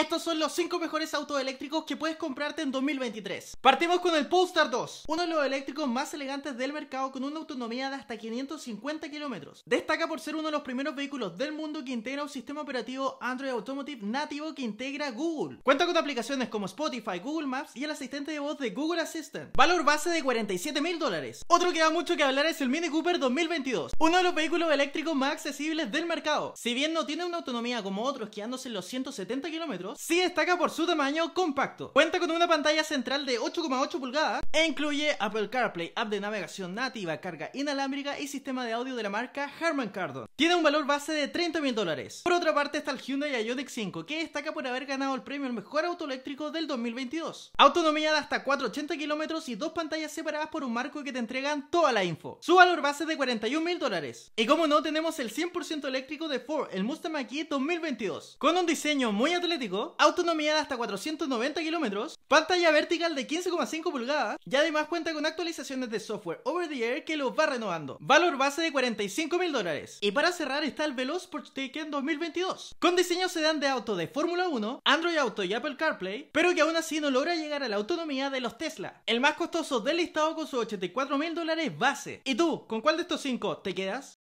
Estos son los 5 mejores autos eléctricos que puedes comprarte en 2023. Partimos con el Polestar 2, uno de los eléctricos más elegantes del mercado con una autonomía de hasta 550 kilómetros. Destaca por ser uno de los primeros vehículos del mundo que integra un sistema operativo Android Automotive nativo que integra Google. Cuenta con aplicaciones como Spotify, Google Maps y el asistente de voz de Google Assistant. Valor base de 47 mil dólares. Otro que da mucho que hablar es el Mini Cooper 2022, uno de los vehículos eléctricos más accesibles del mercado. Si bien no tiene una autonomía como otros quedándose en los 170 kilómetros, sí destaca por su tamaño compacto. Cuenta con una pantalla central de 8,8 pulgadas e incluye Apple CarPlay, app de navegación nativa, carga inalámbrica y sistema de audio de la marca Harman Kardon. Tiene un valor base de 30 mil dólares. Por otra parte está el Hyundai Ioniq 5, que destaca por haber ganado el premio al mejor auto eléctrico del 2022. Autonomía de hasta 480 kilómetros y dos pantallas separadas por un marco que te entregan toda la info. Su valor base es de 41 mil dólares. Y como no, tenemos el 100% eléctrico de Ford, el Mustang Mach-E 2022, con un diseño muy atlético autonomía de hasta 490 kilómetros, pantalla vertical de 15,5 pulgadas y además cuenta con actualizaciones de software over the air que los va renovando. Valor base de 45 mil dólares. Y para cerrar está el Veloz Porsche Ticket 2022, con diseño sedán de auto de Fórmula 1, Android Auto y Apple CarPlay, pero que aún así no logra llegar a la autonomía de los Tesla. El más costoso del listado con sus 84 mil dólares base. ¿Y tú, con cuál de estos 5 te quedas?